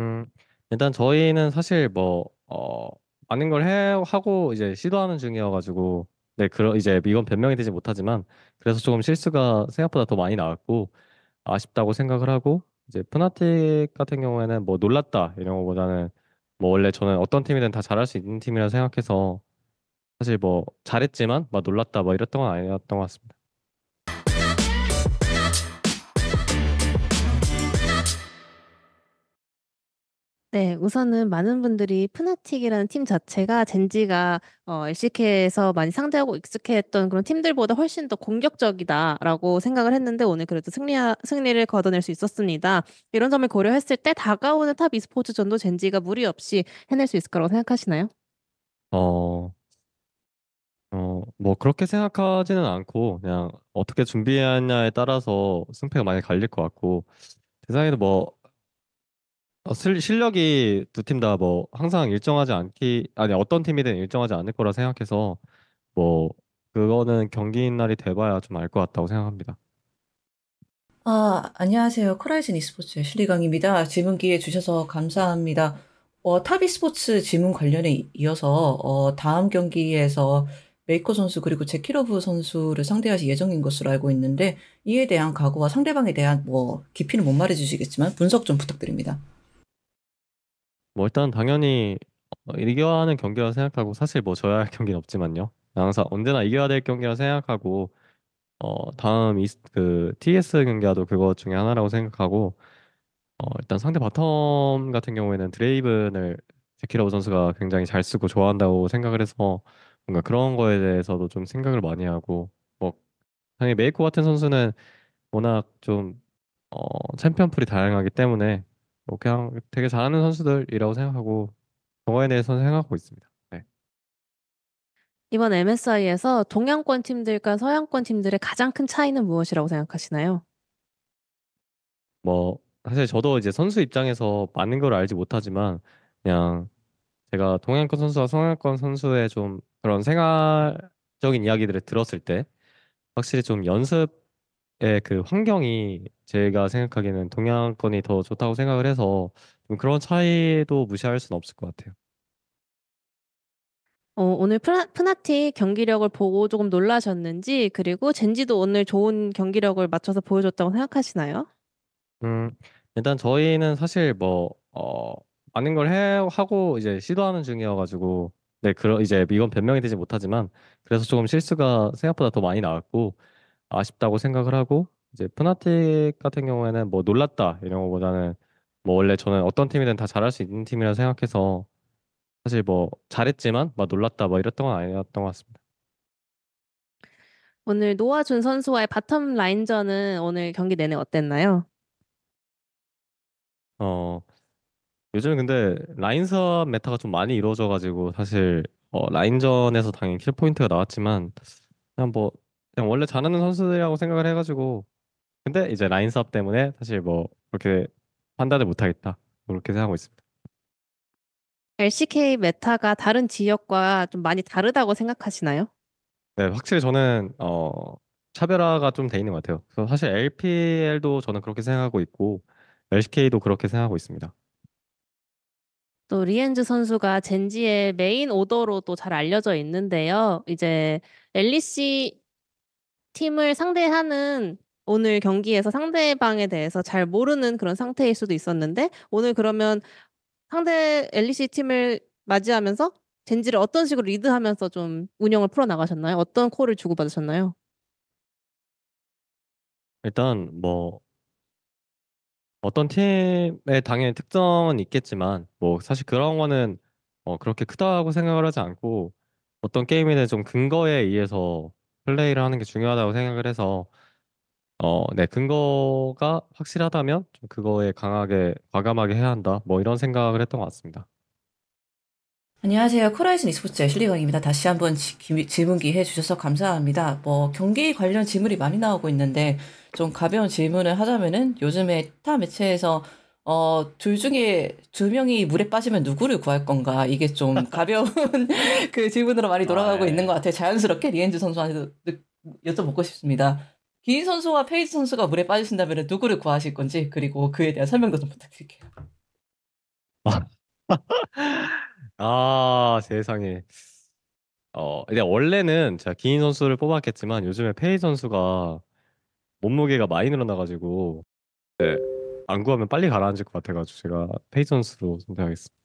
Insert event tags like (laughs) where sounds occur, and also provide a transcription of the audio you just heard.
음. 일단 저희는 사실 뭐어 많은 걸해 하고 이제 시도하는 중이어 가지고 네 그런 이제 이건 변명이 되지 못하지만 그래서 조금 실수가 생각보다 더 많이 나왔고 아쉽다고 생각을 하고 이제 푸나틱 같은 경우에는 뭐 놀랐다 이런 거보다는 뭐 원래 저는 어떤 팀이든 다 잘할 수 있는 팀이라 생각해서 사실 뭐 잘했지만 막 놀랐다 막 뭐 이랬던 건 아니었던 것 같습니다. 네. 우선은 많은 분들이 푸나틱이라는 팀 자체가 젠지가 어 LCK에서 많이 상대하고 익숙했던 해 그런 팀들보다 훨씬 더 공격적이다라고 생각을 했는데 오늘 그래도 승리 하 승리를 거둬낼 수 있었습니다. 이런 점을 고려했을 때 다가오는 탑 e스포츠전도 젠지가 무리 없이 해낼 수 있을 거라고 생각하시나요? 어. 어, 뭐 그렇게 생각하지는 않고 그냥 어떻게 준비하냐에 따라서 승패가 많이 갈릴 것 같고 대상에도뭐 어, 실- 실력이 두 팀 다 뭐 항상 일정하지 않기 아니 어떤 팀이든 일정하지 않을 거라 생각해서 뭐 그거는 경기인 날이 돼봐야 좀 알 것 같다고 생각합니다. 아, 안녕하세요. 코라이즌 e스포츠의 실리강입니다. 질문 기회 주셔서 감사합니다. 어, 탑 e스포츠 질문 관련에 이어서 어, 다음 경기에서 메이커 선수 그리고 제키러브 선수를 상대하실 예정인 것으로 알고 있는데 이에 대한 각오와 상대방에 대한 뭐 깊이는 못 말해 주시겠지만 분석 좀 부탁드립니다. 뭐 일단 당연히 어 이겨야 하는 경기라고 생각하고 사실 뭐 져야 할 (laughs) 경기는 없지만요. 항상 언제나 이겨야 될 경기라 생각하고 어 다음 이스 그 TS 경기와도 그것 중에 하나라고 생각하고 어 일단 상대 바텀 같은 경우에는 드레이븐을 제키라고 선수가 굉장히 잘 쓰고 좋아한다고 생각을 해서 뭔가 그런 거에 대해서도 좀 생각을 많이 하고 뭐 당연히 메이커 같은 선수는 워낙 좀 어 챔피언풀이 다양하기 때문에 뭐 그냥 되게 잘하는 선수들이라고 생각하고 경어에 대해서는 생각하고 있습니다. 네. 이번 MSI에서 동양권 팀들과 서양권 팀들의 가장 큰 차이는 무엇이라고 생각하시나요? 뭐 사실 저도 이제 선수 입장에서 많은 걸 알지 못하지만 그냥 제가 동양권 선수와 서양권 선수의 좀 그런 생활적인 이야기들을 들었을 때 확실히 좀 연습 예, 그 환경이 제가 생각하기에는 동양권이 더 좋다고 생각을 해서 좀 그런 차이도 무시할 수는 없을 것 같아요. 어, 오늘 푸나, 푸나티 경기력을 보고 조금 놀라셨는지, 그리고 젠지도 오늘 좋은 경기력을 맞춰서 보여줬다고 생각하시나요? 음, 일단 저희는 사실 뭐, 어, 많은 걸 해, 하고 이제 시도하는 중이어가지고, 네, 그러, 이제 이건 변명이 되지 못하지만, 그래서 조금 실수가 생각보다 더 많이 나왔고, 아쉽다고 생각을 하고 이제 푸나틱 같은 경우에는 뭐 놀랐다 이런 거보다는 뭐 원래 저는 어떤 팀이든 다 잘할 수 있는 팀이라 생각해서 사실 뭐 잘했지만 막 놀랐다 뭐 이랬던 건 아니었던 것 같습니다. 오늘 노아준 선수와의 바텀 라인전은 오늘 경기 내내 어땠나요? 어 요즘 근데 라인사 메타가 좀 많이 이루어져가지고 사실 어, 라인전에서 당연히 킬 포인트가 나왔지만 그냥 뭐 그냥 원래 잘하는 선수들이라고 생각을 해가지고 근데 이제 라인 싸움 때문에 사실 뭐 그렇게 판단을 못하겠다 뭐 그렇게 생각하고 있습니다. LCK 메타가 다른 지역과 좀 많이 다르다고 생각하시나요? 네, 확실히 저는 어, 차별화가 좀 돼 있는 것 같아요. 그래서 사실 LPL도 저는 그렇게 생각하고 있고 LCK도 그렇게 생각하고 있습니다. 또 리엔즈 선수가 젠지의 메인 오더로도 잘 알려져 있는데요. 이제 엘리시 팀을 상대하는 오늘 경기에서 상대방에 대해서 잘 모르는 그런 상태일 수도 있었는데 오늘 그러면 상대 LEC 팀을 맞이하면서 젠지를 어떤 식으로 리드하면서 좀 운영을 풀어 나가셨나요? 어떤 콜을 주고 받으셨나요? 일단 뭐 어떤 팀에 당연히 특성은 있겠지만 뭐 사실 그런 거는 어 그렇게 크다고 생각을 하지 않고 어떤 게임에 대해 좀 근거에 의해서 플레이를 하는 게 중요하다고 생각을 해서 어네 근거가 확실하다면 좀 그거에 강하게 과감하게 해야 한다. 뭐 이런 생각을 했던 것 같습니다. 안녕하세요. 코라이즌 e스포츠 애슐리건입니다. 다시 한번 지, 기, 질문 기회 주셔서 감사합니다. 뭐 경기 관련 질문이 많이 나오고 있는데 좀 가벼운 질문을 하자면은 요즘에 타 매체에서 어, 둘 중에 두 명이 물에 빠지면 누구를 구할 건가? 이게 좀 (laughs) 가벼운 (laughs) 그 질문으로 많이 돌아가고 아, 예. 있는 것 같아요. 자연스럽게 리엔즈 선수한테 여쭤보고 싶습니다. 기인 선수와 페이지 선수가 물에 빠지신다면 누구를 구하실 건지, 그리고 그에 대한 설명도 좀 부탁드릴게요. (laughs) 아, 세상에. 어, 근데 원래는 제가 기인 선수를 뽑았겠지만 요즘에 페이 선수가 몸무게가 많이 늘어나가지고 네. 안 구하면 빨리 가라앉을 것 같아가지고 제가 페이전스로 선택하겠습니다.